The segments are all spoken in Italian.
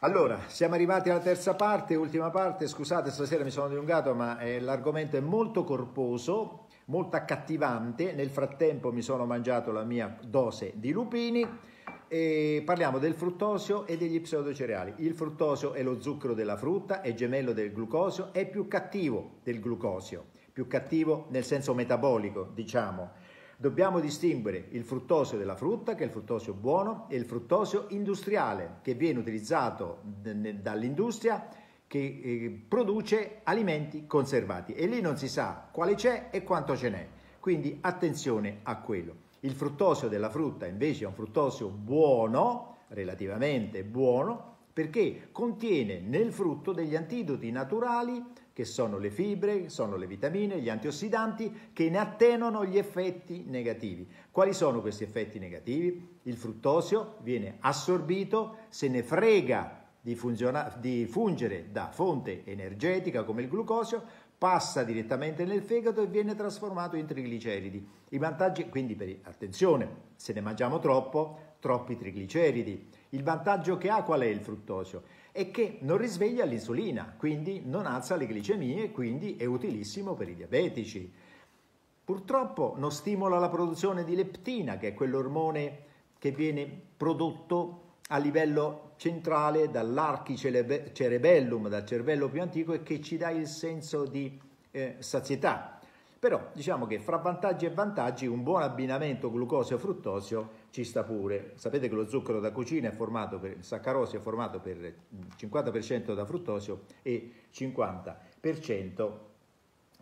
Allora, siamo arrivati alla terza parte, ultima parte, scusate stasera mi sono dilungato ma eh, l'argomento è molto corposo, molto accattivante, nel frattempo mi sono mangiato la mia dose di lupini e parliamo del fruttosio e degli pseudocereali. Il fruttosio è lo zucchero della frutta, è gemello del glucosio, è più cattivo del glucosio, più cattivo nel senso metabolico diciamo Dobbiamo distinguere il fruttosio della frutta, che è il fruttosio buono, e il fruttosio industriale, che viene utilizzato dall'industria che eh, produce alimenti conservati. E lì non si sa quale c'è e quanto ce n'è. Quindi attenzione a quello. Il fruttosio della frutta invece è un fruttosio buono, relativamente buono, perché contiene nel frutto degli antidoti naturali che sono le fibre, sono le vitamine, gli antiossidanti che ne attenuano gli effetti negativi. Quali sono questi effetti negativi? Il fruttosio viene assorbito, se ne frega di, funziona- di fungere da fonte energetica come il glucosio, passa direttamente nel fegato e viene trasformato in trigliceridi. I vantaggi, quindi per, attenzione, se ne mangiamo troppo, troppi trigliceridi il vantaggio che ha qual è il fruttosio? È che non risveglia l'insulina, quindi non alza le glicemie, quindi è utilissimo per i diabetici. Purtroppo non stimola la produzione di leptina, che è quell'ormone che viene prodotto a livello centrale dall'archicerebellum, dal cervello più antico, e che ci dà il senso di eh, sazietà, però diciamo che fra vantaggi e vantaggi un buon abbinamento glucosio-fruttosio ci sta pure. Sapete che lo zucchero da cucina è formato per, il saccarosio è formato per 50% da fruttosio e 50%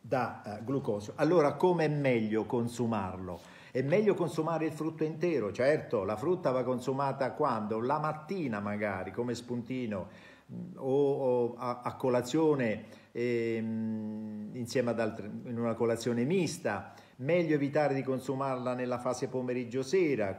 da eh, glucosio. Allora come è meglio consumarlo? È meglio consumare il frutto intero, certo, la frutta va consumata quando? La mattina magari, come spuntino o, a, a colazione eh, insieme ad altre, in una colazione mista, meglio evitare di consumarla nella fase pomeriggio-sera,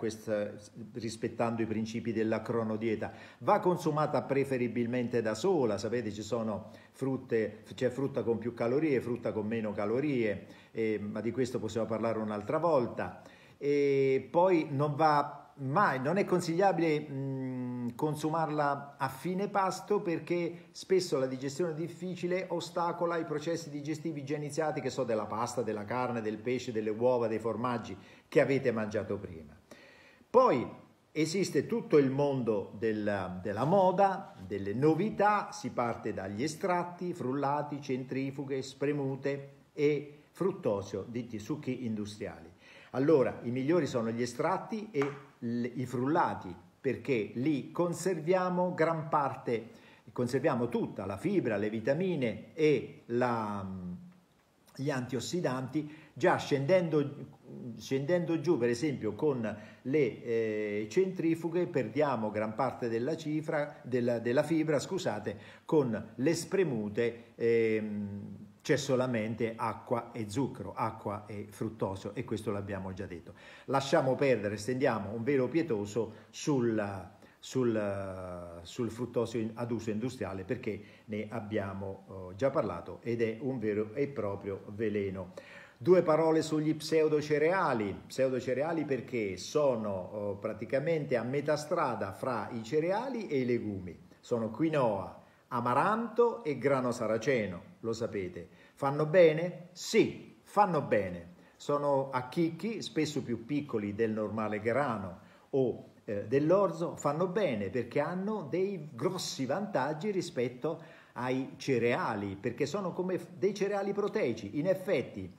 rispettando i principi della cronodieta. Va consumata preferibilmente da sola, sapete ci sono frutte, c'è frutta con più calorie, frutta con meno calorie, eh, ma di questo possiamo parlare un'altra volta. E poi non va mai, non è consigliabile... Mh, Mm, consumarla a fine pasto perché spesso la digestione difficile ostacola i processi digestivi già iniziati, che so, della pasta, della carne, del pesce, delle uova, dei formaggi che avete mangiato prima. Poi esiste tutto il mondo del, della moda, delle novità, si parte dagli estratti, frullati, centrifughe, spremute e fruttosio, detti succhi industriali. Allora, i migliori sono gli estratti e i frullati, perché lì conserviamo gran parte, conserviamo tutta la fibra, le vitamine e la, gli antiossidanti, già scendendo, scendendo, giù per esempio con le eh, centrifughe perdiamo gran parte della, cifra, della, della fibra scusate, con le spremute. Eh, c'è solamente acqua e zucchero, acqua e fruttosio e questo l'abbiamo già detto. Lasciamo perdere, stendiamo un velo pietoso sul, sul, sul fruttosio ad uso industriale perché ne abbiamo eh, già parlato ed è un vero e proprio veleno. Due parole sugli pseudocereali, pseudocereali perché sono eh, praticamente a metà strada fra i cereali e i legumi, sono quinoa, amaranto e grano saraceno, lo sapete. Fanno bene? Sì, fanno bene. Sono a chicchi, spesso più piccoli del normale grano o eh, dell'orzo, fanno bene perché hanno dei grossi vantaggi rispetto ai cereali, perché sono come dei cereali proteici. In effetti,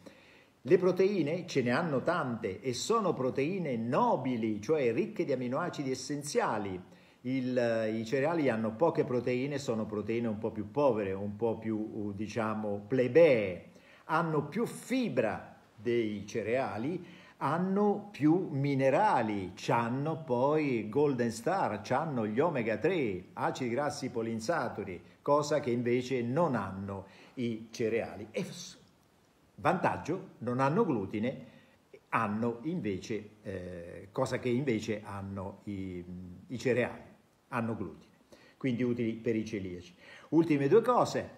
le proteine ce ne hanno tante e sono proteine nobili, cioè ricche di aminoacidi essenziali il, i cereali hanno poche proteine, sono proteine un po' più povere, un po' più diciamo plebee, hanno più fibra dei cereali, hanno più minerali, hanno poi golden star, hanno gli omega 3, acidi grassi polinsaturi, cosa che invece non hanno i cereali. E vantaggio, non hanno glutine, hanno invece, eh, cosa che invece hanno i, i cereali hanno glutine, quindi utili per i celiaci. Ultime due cose,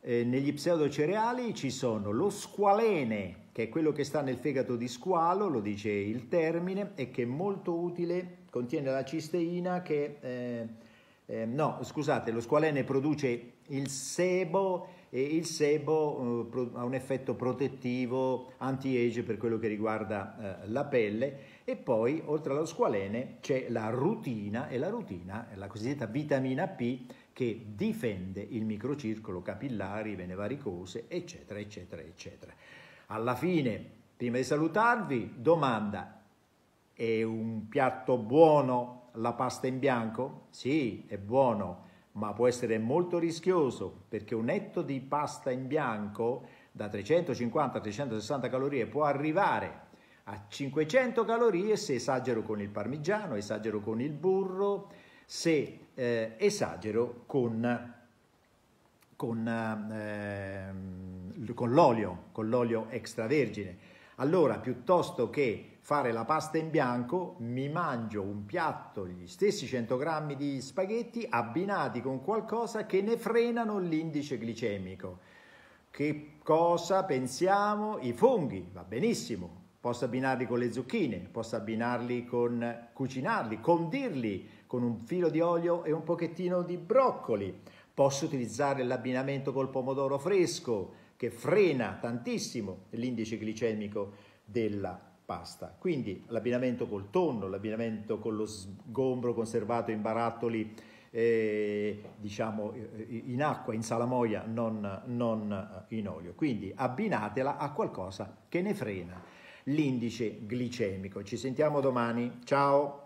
eh, negli pseudocereali ci sono lo squalene, che è quello che sta nel fegato di squalo, lo dice il termine, e che è molto utile, contiene la cisteina che... Eh, eh, no, scusate, lo squalene produce il sebo e il sebo eh, ha un effetto protettivo anti-age per quello che riguarda eh, la pelle e poi oltre allo squalene c'è la rutina e la rutina è la cosiddetta vitamina P che difende il microcircolo, capillari, vene varicose, eccetera, eccetera, eccetera. Alla fine, prima di salutarvi, domanda, è un piatto buono? la pasta in bianco? Sì, è buono, ma può essere molto rischioso perché un etto di pasta in bianco da 350 a 360 calorie può arrivare a 500 calorie se esagero con il parmigiano, esagero con il burro, se eh, esagero con, con, eh, con l'olio, con l'olio extravergine. Allora, piuttosto che fare la pasta in bianco, mi mangio un piatto, gli stessi 100 grammi di spaghetti abbinati con qualcosa che ne frenano l'indice glicemico. Che cosa pensiamo? I funghi, va benissimo. Posso abbinarli con le zucchine, posso abbinarli con cucinarli, condirli con un filo di olio e un pochettino di broccoli. Posso utilizzare l'abbinamento col pomodoro fresco che frena tantissimo l'indice glicemico della pasta. Quindi l'abbinamento col tonno, l'abbinamento con lo sgombro conservato in barattoli, eh, diciamo eh, in acqua, in salamoia, non, non eh, in olio. Quindi abbinatela a qualcosa che ne frena l'indice glicemico. Ci sentiamo domani. Ciao!